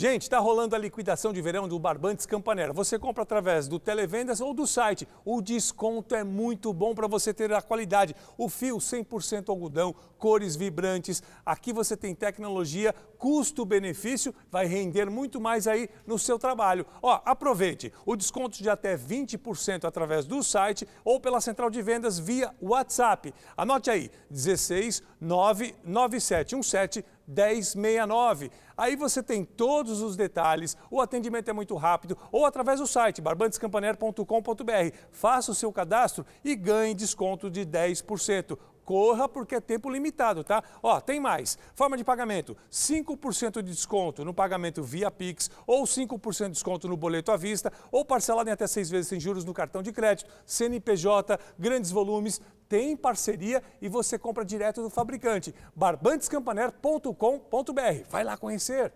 Gente, está rolando a liquidação de verão do Barbantes Campanera. Você compra através do Televendas ou do site. O desconto é muito bom para você ter a qualidade. O fio 100% algodão, cores vibrantes. Aqui você tem tecnologia, custo-benefício, vai render muito mais aí no seu trabalho. Ó, aproveite o desconto de até 20% através do site ou pela central de vendas via WhatsApp. Anote aí, 16 99717 1069. Aí você tem todos os detalhes, o atendimento é muito rápido ou através do site barbantescampaner.com.br. Faça o seu cadastro e ganhe desconto de 10%. Corra porque é tempo limitado, tá? Ó, tem mais. Forma de pagamento: 5% de desconto no pagamento via Pix, ou 5% de desconto no boleto à vista, ou parcelado em até seis vezes sem juros no cartão de crédito, CNPJ, grandes volumes. Tem parceria e você compra direto do fabricante. Barbantescampaner.com.br. Vai lá conhecer.